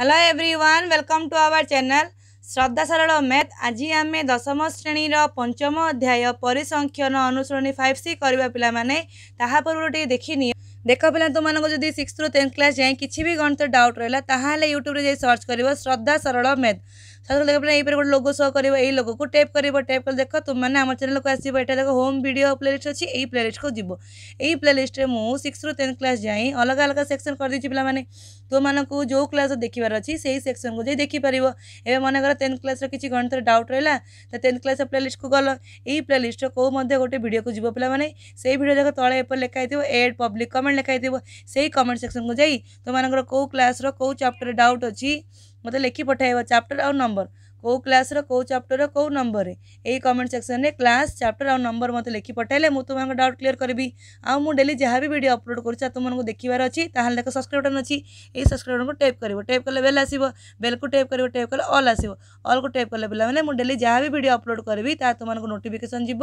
hello everyone welcome to our channel Shraddha Saral math आज आम दशम श्रेणी पंचम अध्याय परिसंख्यन अनुसरणी फाइव सी कर पे पूर्व टे देखनी देख पे तुमको जब सिक्स रू टेन्थ क्लास जाए किसी भी गणित डाउट रहा है यूट्यूब सर्च कर श्रद्धा सरल मैथ सर देख पे ये गोटे लोग सो कर यही लोग को टेप कर टेप कर देख तुमने आम चैनल को आसो ये देख होम भिडियो प्लेलीस्ट अच्छी यही प्लेलीस्ट को जीव यही प्लेलीस्ट में मुझ सिक्स रू टेन्थ क्लास जाए अलग अलग सेक्शन कर दीजिए पे तो मैं जो क्लास देखार अच्छी से ही सेक्शन को देखिपर एवं मनकर टेन्थ क्लास किसी गणित डाउट रहा तो टेन्थ क्लास प्लेलीस्ट को गल यही प्लेलीस्ट को गोटे भिड को जीव पाने से भिड जगह तले एपर लिखाई थोड़ा एड पब्लिक कमेंट लिखाई थी से ही कमेंट सेक्शन को जा तुम्हारों कौ क्लास कौ चप्टर डाउट अच्छी मतलब लिखि पठाइब चप्टर आउ नंबर कौ क्लास कौ चप्टर कौ नंबर ये कमेंट सेक्शन में क्लास चैप्टर आउ नंबर मतलब लिखी पठाइले मुझे तुम्हारे डाउट क्लीयर करी आउ डेली जहाँ भी वीडियो अपलोड करुँ तुम देखार अच्छी देख सब्सक्राइब बटन अच्छी यही सब्सक्राइब बटन को टेप कर टेप कले बेल आस बेल को टेप कर टेप कले अल आस अल को टेप कले पाला मैंने डेली जहाँ भी वीडियो अपलोड करी तुमको नोटिकेसन जी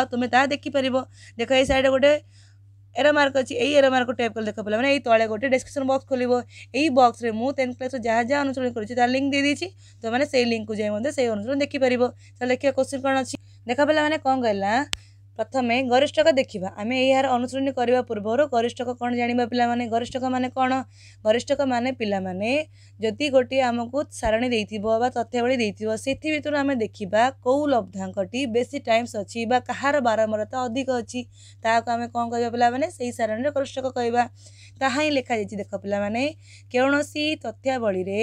आम ताकि पार देख ये सैड गोटे ଏରୋ ମାର୍କ ଅଛି ଏଇ ଏରୋ ମାର୍କ ଟାଇପ୍ କଲେ ଦେଖ ପିଲାମାନେ ଏଇ ତଳେ ଗୋଟେ ଡେସ୍କ୍ରିପସନ୍ ବକ୍ସ ଖୋଲିବ ଏଇ ବକ୍ସରେ ମୁଁ ଟେନ୍ଥ କ୍ଲାସ୍ର ଯାହା ଯାହା ଅନୁସରଣ କରିଛି ତା ଲିଙ୍କ୍ ଦେଇଦେଇଛି ତୁମମାନେ ସେଇ ଲିଙ୍କ୍କୁ ଯାଇ ମଧ୍ୟ ସେଇ ଅନୁସରଣ ଦେଖିପାରିବ ତାହେଲେ ଦେଖିବା କୋଶ୍ଚିନ୍ କ'ଣ ଅଛି ଦେଖ ପିଲାମାନେ କ'ଣ କହିଲା ପ୍ରଥମେ ଗରିଷ୍ଠକ ଦେଖିବା ଆମେ ଏହାର ଅନୁସରଣୀ କରିବା ପୂର୍ବରୁ ଗରିଷ୍ଠକ କ'ଣ ଜାଣିବା ପିଲାମାନେ ଗରିଷ୍ଠକ ମାନେ କ'ଣ ଗରିଷ୍ଠକ ମାନେ ପିଲାମାନେ ଯଦି ଗୋଟିଏ ଆମକୁ ସାରଣୀ ଦେଇଥିବ ବା ତଥ୍ୟବଳୀ ଦେଇଥିବ ସେଥି ଭିତରୁ ଆମେ ଦେଖିବା କେଉଁ ଲବ୍ଧାଙ୍କଟି ବେଶୀ ଟାଇମ୍ସ ଅଛି ବା କାହାର ବାରମ୍ବାରତା ଅଧିକ ଅଛି ତାହାକୁ ଆମେ କ'ଣ କହିବା ପିଲାମାନେ ସେହି ସାରଣୀରେ ଗରିଷ୍ଠକ କହିବା ତାହା ହିଁ ଲେଖାଯାଇଛି ଦେଖ ପିଲାମାନେ କୌଣସି ତଥ୍ୟାବଳୀରେ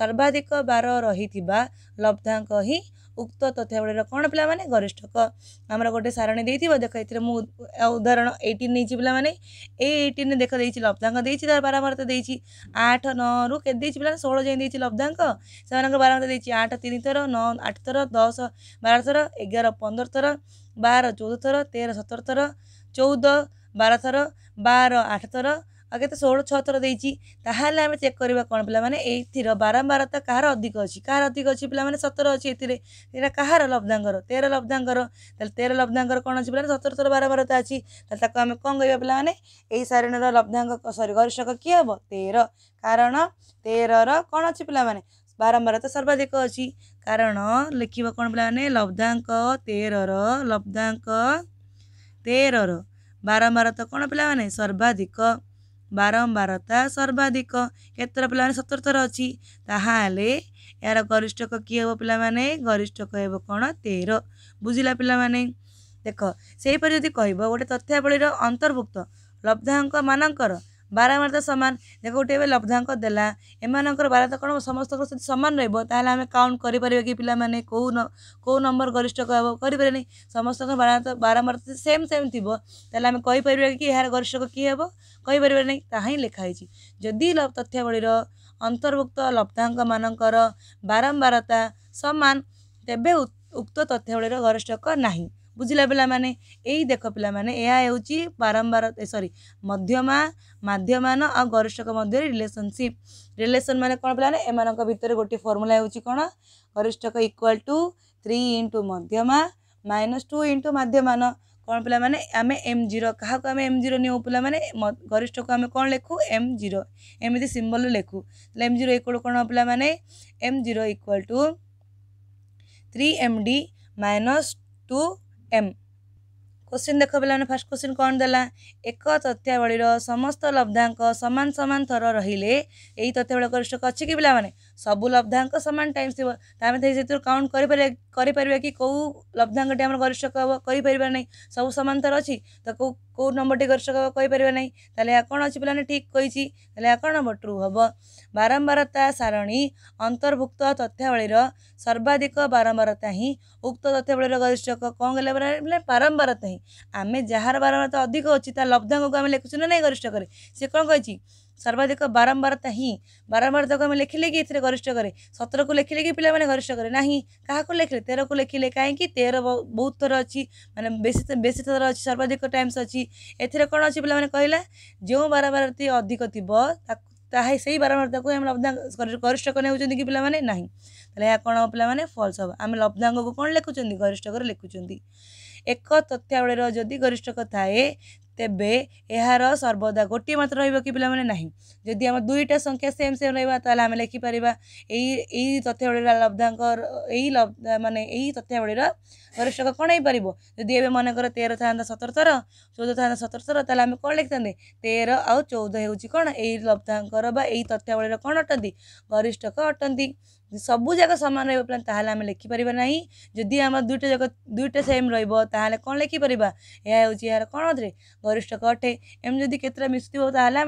ସର୍ବାଧିକ ବାର ରହିଥିବା ଲବ୍ଧାଙ୍କ ହିଁ ଉକ୍ତ ତଥ୍ୟାବଳୀର କ'ଣ ପିଲାମାନେ ଗରିଷ୍ଠକ ଆମର ଗୋଟେ ସାରଣୀ ଦେଇଥିବ ଦେଖ ଏଥିରେ ମୁଁ ଉଦାହରଣ ଏଇଟିନ୍ ନେଇଛି ପିଲାମାନେ ଏଇ ଏଇଟିନ୍ରେ ଦେଖ ଦେଇଛି ଲବ୍ଧାଙ୍କ ଦେଇଛି ତା'ର ବାରାମର୍ତ ଦେଇଛି ଆଠ ନଅରୁ କେତେ ଦେଇଛି ପିଲାମାନେ ଷୋହଳ ଯାଏଁ ଦେଇଛି ଲବ୍ଧାଙ୍କ ସେମାନଙ୍କର ବାରାମର୍ତ ଦେଇଛି ଆଠ ତିନି ଥର ନଅ ଆଠ ଥର ଦଶ ବାର ଥର ଏଗାର ପନ୍ଦର ଥର ବାର ଚଉଦ ଥର ତେର ସତର ଥର ଚଉଦ ବାର ଥର ବାର ଆଠ ଥର ଆଉ କେତେ ଷୋହଳ ଛଅଥର ଦେଇଛି ତାହେଲେ ଆମେ ଚେକ୍ କରିବା କ'ଣ ପିଲାମାନେ ଏଇଥିର ବାରମ୍ବାରତା କାହାର ଅଧିକ ଅଛି କାହାର ଅଧିକ ଅଛି ପିଲାମାନେ ସତର ଅଛି ଏଥିରେ ଏଇଟା କାହାର ଲବ୍ଧାଙ୍କର ତେର ଲବ୍ଧାଙ୍କର ତାହେଲେ ତେର ଲବ୍ଧାଙ୍କର କ'ଣ ଅଛି ପିଲାମାନେ ସତର ଥର ବାରମ୍ବାରତା ଅଛି ତାହେଲେ ତାକୁ ଆମେ କ'ଣ କହିବା ପିଲାମାନେ ଏଇ ସାରଣୀର ଲବ୍ଧାଙ୍କ ସରି ଗରିଷ୍ଠକ କିଏ ହେବ ତେର କାରଣ ତେରର କ'ଣ ଅଛି ପିଲାମାନେ ବାରମ୍ବାରତା ସର୍ବାଧିକ ଅଛି କାରଣ ଲେଖିବ କ'ଣ ପିଲାମାନେ ଲବ୍ଧାଙ୍କ ତେରର ଲବ୍ଧାଙ୍କ ତେରର ବାରମ୍ବାରତା କ'ଣ ପିଲାମାନେ ସର୍ବାଧିକ ବାରମ୍ବାରତା ସର୍ବାଧିକ କେତେଟା ପିଲାମାନେ ସତର୍ଥର ଅଛି ତାହେଲେ ଏହାର ଗରିଷ୍ଠକ କିଏ ହେବ ପିଲାମାନେ ଗରିଷ୍ଠକ ହେବ କ'ଣ ତେର ବୁଝିଲା ପିଲାମାନେ ଦେଖ ସେହିପରି ଯଦି କହିବ ଗୋଟେ ତଥ୍ୟାବଳୀର ଅନ୍ତର୍ଭୁକ୍ତ ଲବ୍ଧାଙ୍କ ମାନଙ୍କର ବାରମ୍ବାରତା ସମାନ ଦେଖ ଗୋଟେ ଏବେ ଲବ୍ଧାଙ୍କ ଦେଲା ଏମାନଙ୍କର ବାରତା କ'ଣ ସମସ୍ତଙ୍କର ସହିତ ସମାନ ରହିବ ତାହେଲେ ଆମେ କାଉଣ୍ଟ କରିପାରିବା କି ପିଲାମାନେ କେଉଁ କେଉଁ ନମ୍ବର ଗରିଷ୍ଠ କହିବ କରିପାରିବାନି ସମସ୍ତଙ୍କ ବାରମ୍ବାର ବାରମ୍ବାରତା ସେମ୍ ସେମ୍ ଥିବ ତାହେଲେ ଆମେ କହିପାରିବା କି ଏହାର ଗରିଷ୍ଠ କିଏ ହେବ କହିପାରିବା ନାହିଁ ତାହା ହିଁ ଲେଖା ହେଇଛି ଯଦି ତଥ୍ୟବଳୀର ଅନ୍ତର୍ଭୁକ୍ତ ଲବ୍ଧାଙ୍କମାନଙ୍କର ବାରମ୍ବାରତା ସମାନ ତେବେ ଉକ୍ତ ତଥ୍ୟବଳୀର ଗରିଷ୍ଠକ ନାହିଁ ବୁଝିଲା ପିଲାମାନେ ଏଇ ଦେଖ ପିଲାମାନେ ଏହା ହେଉଛି ବାରମ୍ବାର ସରି ମଧ୍ୟମା ମାଧ୍ୟମାନ ଆଉ ଗରିଷ୍ଠକ ମଧ୍ୟରେ ରିଲେସନସିପ୍ ରିଲେସନ୍ ମାନେ କ'ଣ ପିଲାମାନେ ଏମାନଙ୍କ ଭିତରେ ଗୋଟିଏ ଫର୍ମୁଲା ହେଉଛି କ'ଣ ଗରିଷ୍ଠକ ଇକ୍ୱାଲ୍ ଟୁ ଥ୍ରୀ ଇଣ୍ଟୁ ମଧ୍ୟମା ମାଇନସ୍ ଟୁ ଇଣ୍ଟୁ ମାଧ୍ୟମାନ କ'ଣ ପିଲାମାନେ ଆମେ ଏମ୍ ଜିରୋ କାହାକୁ ଆମେ ଏମ୍ ଜିରୋ ନେଉ ପିଲାମାନେ ଗରିଷ୍ଠକୁ ଆମେ କ'ଣ ଲେଖୁ ଏମ୍ ଜିରୋ ଏମିତି ସିମ୍ବଲ୍ରେ ଲେଖୁ ତାହେଲେ ଏମ୍ ଜିରୋ ଇକ୍ୱାଲ୍ କ'ଣ ପିଲାମାନେ M zero equal to three M D minus two M question ଦେଖ ପିଲାମାନେ ଫାର୍ଷ୍ଟ କୋଶ୍ଚିନ୍ କ'ଣ ଦେଲା ଏକ ତଥ୍ୟାବଳୀର ସମସ୍ତ ଲବ୍ଧାଙ୍କ ସମାନ ସମାନ ଥର ରହିଲେ ଏହି ତଥ୍ୟାବଳୀ କରିଷ୍ଠକ ଅଛି କି ପିଲାମାନେ ସବୁ ଲବ୍ଧାଙ୍କ ସମାନ ଟାଇମ୍ ଥିବ ତ ଆମେ ସେଥିରୁ କାଉଣ୍ଟ କରିପାରିବା କରିପାରିବା କି କେଉଁ ଲବ୍ଧାଙ୍କଟି ଆମର ଗରିଷ୍ଠକ ହେବ କରିପାରିବା ନାହିଁ ସବୁ ସମାନ୍ତର ଅଛି ତ କେଉଁ କେଉଁ ନମ୍ବରଟି ଗରିଷ୍ଠକ ହେବ କହିପାରିବା ନାହିଁ ତାହେଲେ ଏହା କ'ଣ ଅଛି ପିଲାମାନେ ଠିକ୍ କହିଛି ତାହେଲେ ଏହା କ'ଣ ନମ୍ବର ଟ୍ରୁ ହେବ ବାରମ୍ବାରତା ସାରଣୀ ଅନ୍ତର୍ଭୁକ୍ତ ତଥ୍ୟାବଳୀର ସର୍ବାଧିକ ବାରମ୍ବାରତା ହିଁ ଉକ୍ତ ତଥ୍ୟାବଳୀର ଗରିଷ୍ଠକ କ'ଣ କଲେ ବୋଲେ ବାରମ୍ବାରତା ହିଁ ଆମେ ଯାହାର ବାରମ୍ବାରତା ଅଧିକ ଅଛି ତା ଲବ୍ଧାଙ୍କକୁ ଆମେ ଲେଖୁଛୁ ନା ନାହିଁ ଗରିଷ୍ଠକରେ ସେ କ'ଣ କହିଛି ସର୍ବାଧିକ ବାରମ୍ବାରତା ହିଁ ବାରମ୍ବାରତାକୁ ଆମେ ଲେଖିଲେ କି ଏଥିରେ ଗରିଷ୍ଠ କରେ ସତରକୁ ଲେଖିଲେ କି ପିଲାମାନେ ଗରିଷ୍ଠ କରେ ନାହିଁ କାହାକୁ ଲେଖିଲେ ତେରକୁ ଲେଖିଲେ କାହିଁକି ତେର ବହୁତ ଥର ଅଛି ମାନେ ବେଶୀ ବେଶୀ ଥର ଅଛି ସର୍ବାଧିକ ଟାଇମ୍ସ ଅଛି ଏଥିରେ କ'ଣ ଅଛି ପିଲାମାନେ କହିଲା ଯେଉଁ ବାରମ୍ବାରତି ଅଧିକ ଥିବ ତାକୁ ତାହା ସେଇ ବାରମ୍ବାରତାକୁ ଆମେ ଲବ୍ଧାଙ୍ଗ ଗରିଷ୍ଠ କରି ନେଉଛନ୍ତି କି ପିଲାମାନେ ନାହିଁ ତାହେଲେ ଏହା କ'ଣ ପିଲାମାନେ ଫଲ୍ସ ହେବ ଆମେ ଲବ୍ଧାଙ୍ଗକୁ କ'ଣ ଲେଖୁଛନ୍ତି ଗରିଷ୍ଠକରେ ଲେଖୁଛନ୍ତି ଏକ ତଥ୍ୟାବଳୀର ଯଦି ଗରିଷ୍ଠକ ଥାଏ ତେବେ ଏହାର ସର୍ବଦା ଗୋଟିଏ ମାତ୍ର ରହିବ କି ପିଲାମାନେ ନାହିଁ ଯଦି ଆମ ଦୁଇଟା ସଂଖ୍ୟା ସେମ୍ ସେମ୍ ରହିବା ତାହେଲେ ଆମେ ଲେଖିପାରିବା ଏଇ ଏଇ ତଥ୍ୟାବଳୀର ଲବ୍ଧାଙ୍କ ଏଇ ମାନେ ଏଇ ତଥ୍ୟାବଳୀର ଗରିଷ୍ଠକ କ'ଣ ହେଇପାରିବ ଯଦି ଏବେ ମନେକର ତେର ଥାନ୍ତା ସତର ଥର ଚଉଦ ଥାନ୍ତା ସତର ଥର ତାହେଲେ ଆମେ କ'ଣ ଲେଖିଥାନ୍ତେ ତେର ଆଉ ଚଉଦ ହେଉଛି କ'ଣ ଏଇ ଲବ୍ଧାଙ୍କର ବା ଏଇ ତଥ୍ୟାବଳୀର କ'ଣ ଅଟନ୍ତି ଗରିଷ୍ଠକ ଅଟନ୍ତି सबु जाक समान र लेखि तिखिपार नै जिम्मी दुटा जाक दुटा सेम र तिखिपर यहाँ चाहिँ कोन कति गरिष्ठक अठे एम जो केतट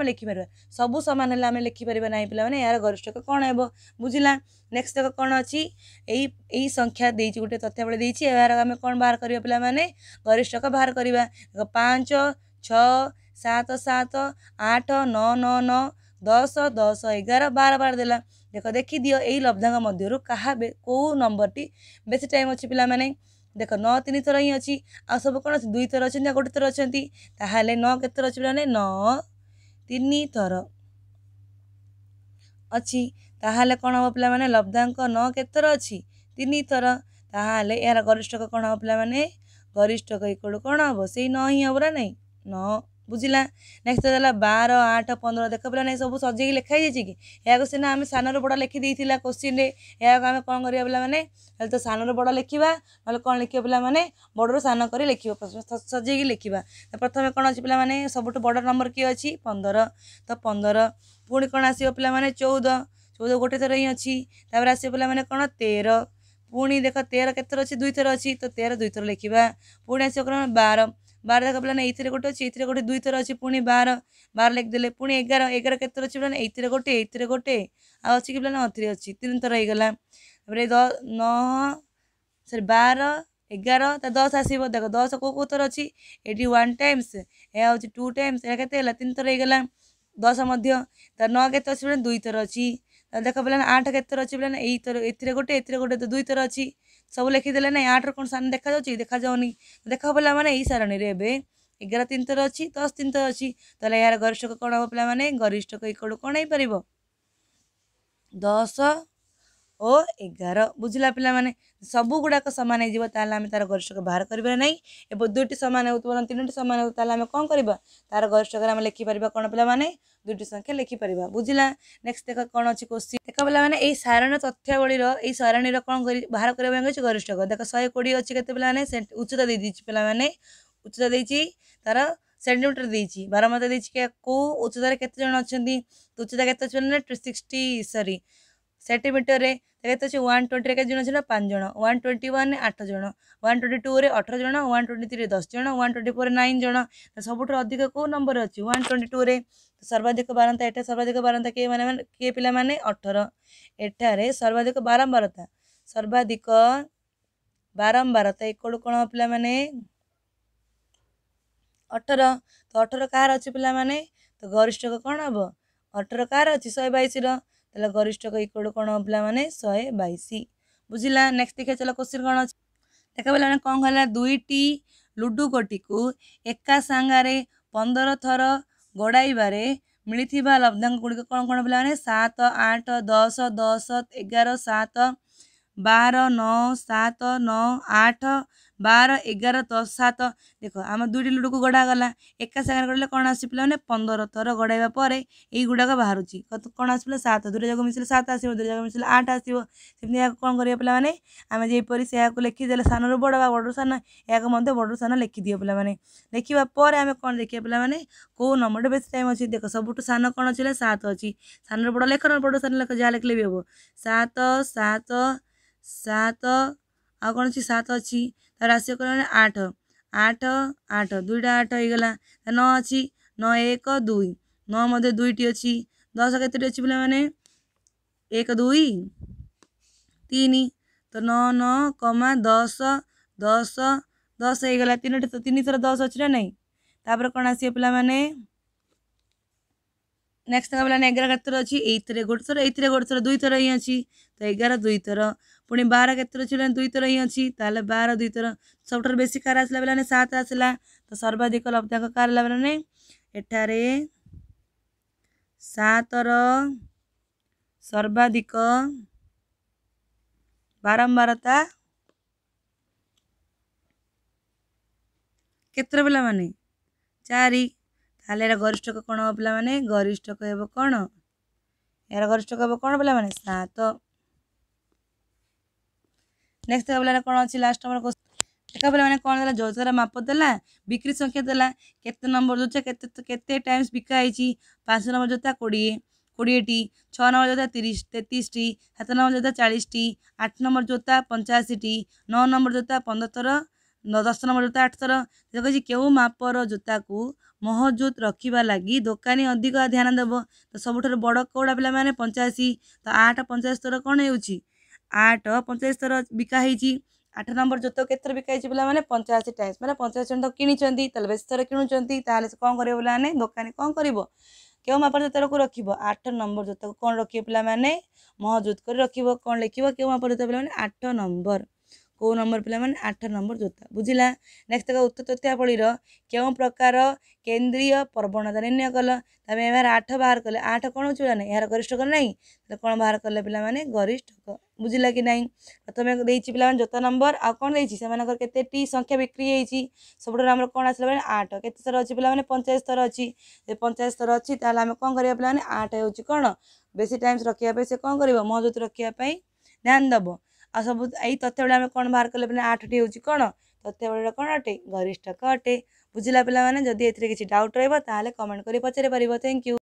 लेखि त सबु समान होलाखिपर नै पहिला यहाँ गरिष्ठक बुझला नेक्सट जाक बाहर एख्या गोटे माने यहाँ क बाहर प्लाने 5 6 7 7 8 9 9 9 ଦଶ ଦଶ ଏଗାର ବାର ବାର ଦେଲା ଦେଖ ଦେଖିଦିଅ ଏଇ ଲବ୍ଧାଙ୍କ ମଧ୍ୟରୁ କାହା କେଉଁ ନମ୍ବରଟି ବେଶୀ ଟାଇମ୍ ଅଛି ପିଲାମାନେ ଦେଖ ନଅ ତିନି ଥର ହିଁ ଅଛି ଆଉ ସବୁ କ'ଣ ଅଛି ଦୁଇ ଥର ଅଛନ୍ତି ଆଉ ଗୋଟେ ଥର ଅଛନ୍ତି ତାହେଲେ ନଅ କେତେଥର ଅଛି ପିଲାମାନେ ନଅ ତିନି ଥର ଅଛି ତାହେଲେ କ'ଣ ହେବ ପିଲାମାନେ ଲବ୍ଧାଙ୍କ ନଅ କେତେଥର ଅଛି ତିନି ଥର ତାହେଲେ ଏହାର ଗରିଷ୍ଠକ କ'ଣ ହେବ ପିଲାମାନେ ଗରିଷ୍ଠକ ଏକଡ଼ୁ କ'ଣ ହେବ ସେଇ ନଅ ହିଁ ହେବ ନା ନାହିଁ ନଅ ବୁଝିଲା ନେକ୍ସଟ ହେଲା ବାର ଆଠ ପନ୍ଦର ଦେଖ ପିଲାମାନେ ସବୁ ସଜେଇକି ଲେଖା ହେଇଯାଇଛି କି ଏହାକୁ ସିନା ଆମେ ସାନରୁ ବଡ଼ ଲେଖିଦେଇଥିଲା କୋଶ୍ଚିନ୍ରେ ଏହାକୁ ଆମେ କ'ଣ କରିବା ପିଲାମାନେ ହେଲେ ତ ସାନରୁ ବଡ଼ ଲେଖିବା ନହେଲେ କ'ଣ ଲେଖିବା ପିଲାମାନେ ବଡ଼ରୁ ସାନ କରି ଲେଖିବା ସଜେଇକି ଲେଖିବା ପ୍ରଥମେ କ'ଣ ଅଛି ପିଲାମାନେ ସବୁଠୁ ବଡ଼ ନମ୍ବର କିଏ ଅଛି ପନ୍ଦର ତ ପନ୍ଦର ପୁଣି କ'ଣ ଆସିବ ପିଲାମାନେ ଚଉଦ ଚଉଦ ଗୋଟେ ଥର ହିଁ ଅଛି ତାପରେ ଆସିବ ପିଲାମାନେ କ'ଣ ତେର ପୁଣି ଦେଖ ତେର କେତେଥର ଅଛି ଦୁଇଥର ଅଛି ତ ତେର ଦୁଇଥର ଲେଖିବା ପୁଣି ଆସିବ କ'ଣ ବାର ବାର ଯାକ ପିଲାମାନେ ଏଇଥିରେ ଗୋଟେ ଅଛି ଏଇଥିରେ ଗୋଟେ ଦୁଇଥର ଅଛି ପୁଣି ବାର ବାର ଲେଖିଦେଲେ ପୁଣି ଏଗାର ଏଗାର କେତେଥର ଅଛି ପିଲାମାନେ ଏଇଥିରେ ଗୋଟେ ଏଇଥିରେ ଗୋଟେ ଆଉ ଅଛି କି ପିଲାମାନେ ଅଥିରେ ଅଛି ତିନି ଥର ହେଇଗଲା ତାପରେ ନଅ ସରି ବାର ଏଗାର ତା ଦଶ ଆସିବ ଦେଖ ଦଶ କେଉଁ କେଉଁ ଥର ଅଛି ଏଠି ୱାନ୍ ଟାଇମ୍ସ ଏହା ହେଉଛି ଟୁ ଟାଇମ୍ସ ଏହା କେତେ ହେଲା ତିନି ଥର ହେଇଗଲା ଦଶ ମଧ୍ୟ ତା ନଅ କେତେ ଅଛି ପିଲାମାନେ ଦୁଇଥର ଅଛି ଦେଖ ପିଲାମାନେ ଆଠ କେତେ ଥର ଅଛି ପିଲାମାନେ ଏଇଥର ଏଥିରେ ଗୋଟେ ଏଥିରେ ଗୋଟେ ତ ଦୁଇଥର ଅଛି ସବୁ ଲେଖିଦେଲେ ନାଇଁ ଆଠର କ'ଣ ସାନ ଦେଖାଯାଉଛି ଦେଖାଯାଉନି ଦେଖ ପିଲାମାନେ ଏଇ ସାରଣୀରେ ଏବେ ଏଗାର ତିନିଥର ଅଛି ଦଶ ତିନିଥର ଅଛି ତାହେଲେ ଏହାର ଗରିଷ୍ଠକ କ'ଣ ହେବ ପିଲାମାନେ ଗରିଷ୍ଠକ ଏକଡ଼ୁ କ'ଣ ହେଇପାରିବ ଦଶ ଓ ଏଗାର ବୁଝିଲା ପିଲାମାନେ ସବୁଗୁଡ଼ାକ ସମାନ ହେଇଯିବ ତାହେଲେ ଆମେ ତାର ଗରିଷ୍ଠକ ବାହାର କରିବା ନାହିଁ ଏବଂ ଦୁଇଟି ସମାନ ହେଉଥିବ ତିନୋଟି ସମାନ ହେଉ ତାହେଲେ ଆମେ କ'ଣ କରିବା ତାର ଗରିଷ୍ଠକରେ ଆମେ ଲେଖିପାରିବା କ'ଣ ପିଲାମାନେ ଦୁଇଟି ସଂଖ୍ୟା ଲେଖିପାରିବା ବୁଝିଲା ନେକ୍ସଟ ଦେଖ କ'ଣ ଅଛି କୋଶ୍ଚିନ୍ ଦେଖ ପିଲାମାନେ ଏଇ ସାରଣ ତଥ୍ୟାବଳୀର ଏଇ ସାରଣୀର କ'ଣ କରି ବାହାର କରିବା ପାଇଁ କହିଛି ଗରିଷ୍ଠକ ଦେଖ ଶହେ କୋଡ଼ିଏ ଅଛି କେତେ ପିଲାମାନେ ଉଚ୍ଚତା ଦେଇଦେଇଛି ପିଲାମାନେ ଉଚ୍ଚତା ଦେଇଛି ତାର ସେଣ୍ଟିମିଟର ଦେଇଛି ବାରମତା ଦେଇଛି କେଉଁ ଉଚ୍ଚତାରେ କେତେ ଜଣ ଅଛନ୍ତି ଉଚ୍ଚତା କେତେ ଅଛି ପିଲାମାନେ ସିକ୍ସଟି ସରି ସେଣ୍ଟିମିଟରରେ ଦେଖାତେ ଅଛି ୱାନ୍ ଟ୍ୱେଣ୍ଟିରେ କେତେଜଣ ଥିଲା ପାଞ୍ଚ ଜଣ ୱାନ୍ ଟ୍ୱେଣ୍ଟି ୱାନ୍ରେ ଆଠ ଜଣ ୱାନ୍ ଟ୍ୱେଣ୍ଟି ଟୁରେ ଅଠର ଜଣ ୱାନ୍ ଟ୍ୱେଣ୍ଟି ଥ୍ରୀରେ ଦଶ ଜଣ ୱାନ୍ ଟ୍ୱେଣ୍ଟି ଫୋର୍ରେ ନାଇନ୍ ଜଣ ସବୁଠାରୁ ଅଧିକ କେଉଁ ନମ୍ବର ଅଛି ୱାନ୍ ଟ୍ୱେଣ୍ଟି ଟୁରେ ସର୍ବାଧିକ ବାରମ୍ତା ଏଠାରେ ସର୍ବାଧିକ ବାରମ୍ତା କିଏ ମାନେ କିଏ ପିଲାମାନେ ଅଠର ଏଠାରେ ସର୍ବାଧିକ ବାରମ୍ବାରତା ସର୍ବାଧିକ ବାରମ୍ବାରତା ଏକଡ଼ୁ କ'ଣ ପିଲାମାନେ ଅଠର ତ ଅଠର କାହାର ଅଛି ପିଲାମାନେ ତ ଗରିଷ୍ଠକ କ'ଣ ହେବ ଅଠର କାହାର ଅଛି ଶହେ ବାଇଶର ତାହେଲେ ଗରିଷ୍ଠ ଇକ୍ୱଲ କ'ଣ ପିଲା ମାନେ ଶହେ ବାଇଶ ବୁଝିଲା ନେକ୍ସଟ ଦେଖିବା ଚାଲ କ୍ୱେଶ୍ଚିନ୍ କ'ଣ ଅଛି ଦେଖା ପିଲାମାନେ କ'ଣ କହିଲା ଦୁଇଟି ଲୁଡ଼ୁ ଗୋଟିକୁ ଏକା ସାଙ୍ଗରେ ପନ୍ଦର ଥର ଗୋଡ଼ାଇବାରେ ମିଳିଥିବା ଲବ୍ଧାଙ୍କ ଗୁଡ଼ିକ କ'ଣ କ'ଣ ପିଲାମାନେ ସାତ ଆଠ ଦଶ ଦଶ ଏଗାର ସାତ ବାର ନଅ ସାତ ନଅ ଆଠ ବାର ଏଗାର ଦଶ ସାତ ଦେଖ ଆମ ଦୁଇଟି ଲୁଡ଼ୁକୁ ଗଢ଼ା ଗଲା ଏକା ସାଙ୍ଗରେ ଗଢ଼ିଲେ କ'ଣ ଆସି ପିଲାମାନେ ପନ୍ଦର ଥର ଗଢ଼ାଇବା ପରେ ଏଇଗୁଡ଼ାକ ବାହାରୁଛି କ'ଣ ଆସିଲା ସାତ ଦୁଇଟା ଯାକ ମିଶିଲେ ସାତ ଆସିବ ଦୁଇଟା ଯାକ ମିଶିଲେ ଆଠ ଆସିବ ସେମିତି ଏହାକୁ କ'ଣ କରିବା ପିଲାମାନେ ଆମେ ଯେପରି ସେହାକୁ ଲେଖିଦେଲେ ସାନରୁ ବଡ଼ ବା ବଡ଼ରୁ ସାନ ଏହାକୁ ମଧ୍ୟ ବଡ଼ରୁ ସାନ ଲେଖିଦିଅ ପିଲାମାନେ ଲେଖିବା ପରେ ଆମେ କ'ଣ ଦେଖିବା ପିଲାମାନେ କେଉଁ ନମ୍ବରଟା ବେଶୀ ଟାଇମ୍ ଅଛି ଦେଖ ସବୁଠୁ ସାନ କ'ଣ ଅଛି ସାତ ଅଛି ସାନରୁ ବଡ଼ ଲେଖ ବଡ଼ ସାନ ଲେଖ ଯାହା ଲେଖିଲେ ବି ହେବ ସାତ ସାତ ସାତ ଆଉ କ'ଣ ଅଛି ସାତ ଅଛି ତା ରାଶି କଲେ ଆଠ ଆଠ ଆଠ ଦୁଇଟା ଆଠ ହେଇଗଲା ନଅ ଅଛି ନଅ ଏକ ଦୁଇ ନଅ ମଧ୍ୟ ଦୁଇଟି ଅଛି ଦଶ କେତୋଟି ଅଛି ପିଲାମାନେ ଏକ ଦୁଇ ତିନି ତ ନଅ ନଅ କମା ଦଶ ଦଶ ଦଶ ହେଇଗଲା ତିନିଟି ତିନିଥର ଦଶ ଅଛି ନା ନାହିଁ ତାପରେ କ'ଣ ଆସିବ ପିଲାମାନେ ନେକ୍ସଟ ତାଙ୍କ ପିଲାମାନେ ଏଗାର କେତେଥର ଅଛି ଏଇଥିରେ ଗୋଟେ ଥର ଏଇଥିରେ ଗୋଟେ ଥର ଦୁଇଥର ହିଁ ଅଛି ତ ଏଗାର ଦୁଇଥର ପୁଣି ବାର କେତେଥର ଛିଡ଼ ଦୁଇଥର ହିଁ ଅଛି ତାହେଲେ ବାର ଦୁଇଥର ସବୁଠାରୁ ବେଶୀ କାର ଆସିଲା ବେଳେ ସାତ ଆସିଲା ତ ସର୍ବାଧିକ ଲବ୍ଧାଙ୍କ କାର ହେଲା ବେଳେ ଏଠାରେ ସାତର ସର୍ବାଧିକ ବାରମ୍ବାରତା କେତେଟା ପିଲାମାନେ ଚାରି ତାହେଲେ ଏରା ଗରିଷ୍ଠକ କ'ଣ ହେବ ପିଲାମାନେ ଗରିଷ୍ଠକ ହେବ କ'ଣ ଏହାର ଗରିଷ୍ଠକ ହେବ କ'ଣ ପିଲାମାନେ ସାତ ନେକ୍ସଟ ଦେଖିଲା କ'ଣ ଅଛି ଲାଷ୍ଟ ଆମର ଦେଖା ପରେ ମାନେ କ'ଣ ଦେଲା ଯୌଥରେ ମାପ ଦେଲା ବିକ୍ରି ସଂଖ୍ୟା ଦେଲା କେତେ ନମ୍ବର ଯୋଥା କେତେ କେତେ ଟାଇମ୍ସ ବିକା ହେଇଛି ପାଞ୍ଚ ନମ୍ବର ଯୋଥା କୋଡ଼ିଏ କୋଡ଼ିଏଟି ଛଅ ନମ୍ବର ଯୋଥା ତିରିଶ ତେତିଶଟି ସାତ ନମ୍ବର ଯୋଥା ଚାଳିଶଟି ଆଠ ନମ୍ବର ଯୋଥା ପଞ୍ଚାଅଶୀଟି ନଅ ନମ୍ବର ଯୋଥା ପନ୍ଦରଥର ଦଶ ନମ୍ବର ଯୋଥା ଆଠ ଥର ଦେଖୁଛି କେଉଁ ମାପର ଜୋତାକୁ ମହଜୁଦ ରଖିବା ଲାଗି ଦୋକାନୀ ଅଧିକ ଧ୍ୟାନ ଦେବ ତ ସବୁଠାରୁ ବଡ଼ କୌଡ଼ା ପିଲାମାନେ ପଞ୍ଚାଅଶୀ ତ ଆଠ ପଞ୍ଚାଅଶୀ ଥର କ'ଣ ହେଉଛି ଆଠ ପଞ୍ଚାଅଶୀ ଥର ବିକା ହେଇଛି ଆଠ ନମ୍ବର ଜୋତ କେତେଥର ବିକା ହେଇଛି ପିଲାମାନେ ପଞ୍ଚାଅଶୀ ଟାଇମ୍ସ ମାନେ ପଞ୍ଚାଅଶୀ ଜଣ ତ କିଣିଛନ୍ତି ତାହେଲେ ବେଶୀ ଥର କିଣୁଛନ୍ତି ତାହେଲେ ସେ କ'ଣ କରିବ ପିଲାମାନେ ଦୋକାନୀ କ'ଣ କରିବ କେଉଁ ମାପରେ ଜୋତାକୁ ରଖିବ ଆଠ ନମ୍ବର ଜୋତାକୁ କ'ଣ ରଖିବେ ପିଲାମାନେ ମହଜୁଦ କରି ରଖିବ କ'ଣ ଲେଖିବ କେଉଁ ମାପରେ ଜୋତା ପିଲାମାନେ ଆଠ ନମ୍ବର କେଉଁ ନମ୍ବର ପିଲାମାନେ ଆଠ ନମ୍ବର ଜୋତା ବୁଝିଲା ନେକ୍ସଟ ଦେଖ ଉତ୍ତର ତୃତୀୟାବଳୀର କେଉଁ ପ୍ରକାର କେନ୍ଦ୍ରୀୟ ପ୍ରବଣତା ନିର୍ଣ୍ଣୟ କଲ ତମେ ଏହାର ଆଠ ବାହାର କଲେ ଆଠ କ'ଣ ହେଉଛି ନା ଏହାର ଗରିଷ୍ଠ କଣ ନାହିଁ ତ କ'ଣ ବାହାର କଲେ ପିଲାମାନେ ଗରିଷ୍ଠ ବୁଝିଲା କି ନାହିଁ ପ୍ରଥମେ ଦେଇଛି ପିଲାମାନେ ଜୋତା ନମ୍ବର ଆଉ କ'ଣ ଦେଇଛି ସେମାନଙ୍କର କେତେଟି ସଂଖ୍ୟା ବିକ୍ରି ହେଇଛି ସବୁଠାରୁ ଆମର କ'ଣ ଆସିଲା ବେଳେ ଆଠ କେତେ ସ୍ତର ଅଛି ପିଲାମାନେ ପଞ୍ଚାୟତ ସ୍ତର ଅଛି ଯଦି ପଞ୍ଚାୟତ ସ୍ତର ଅଛି ତାହେଲେ ଆମେ କ'ଣ କରିବା ପିଲାମାନେ ଆଠ ହେଉଛି କ'ଣ ବେଶୀ ଟାଇମ୍ସ ରଖିବା ପାଇଁ ସେ କ'ଣ କରିବ ମହଜୁଦ ରଖିବା ପାଇଁ ଧ୍ୟାନ ଦେବ आउँ सबै भार कम बाह्रले आठटी हुन्छ कथ्यवेटलाई कटे गरिष्ठ अटे बुझला पहिला मिस डाउट र कमेन्ट गरि पचारिप् थैंक यू